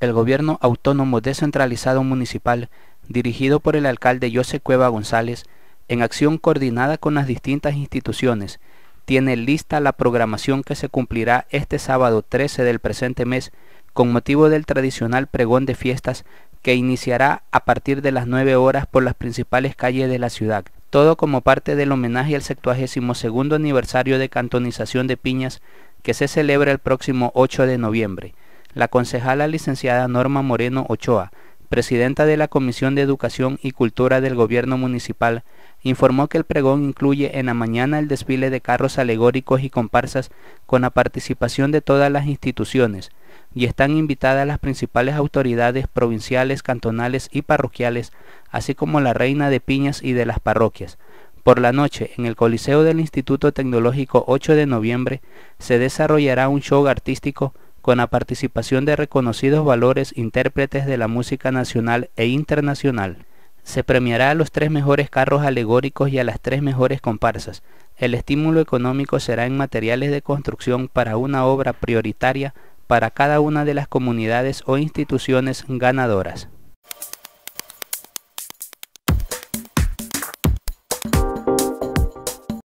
el gobierno autónomo descentralizado municipal, dirigido por el alcalde José Cueva González, en acción coordinada con las distintas instituciones, tiene lista la programación que se cumplirá este sábado 13 del presente mes con motivo del tradicional pregón de fiestas que iniciará a partir de las 9 horas por las principales calles de la ciudad, todo como parte del homenaje al 72 aniversario de cantonización de Piñas que se celebra el próximo 8 de noviembre la concejala licenciada Norma Moreno Ochoa, presidenta de la Comisión de Educación y Cultura del Gobierno Municipal, informó que el pregón incluye en la mañana el desfile de carros alegóricos y comparsas con la participación de todas las instituciones, y están invitadas las principales autoridades provinciales, cantonales y parroquiales, así como la reina de piñas y de las parroquias. Por la noche, en el Coliseo del Instituto Tecnológico 8 de noviembre, se desarrollará un show artístico con la participación de reconocidos valores intérpretes de la música nacional e internacional. Se premiará a los tres mejores carros alegóricos y a las tres mejores comparsas. El estímulo económico será en materiales de construcción para una obra prioritaria para cada una de las comunidades o instituciones ganadoras.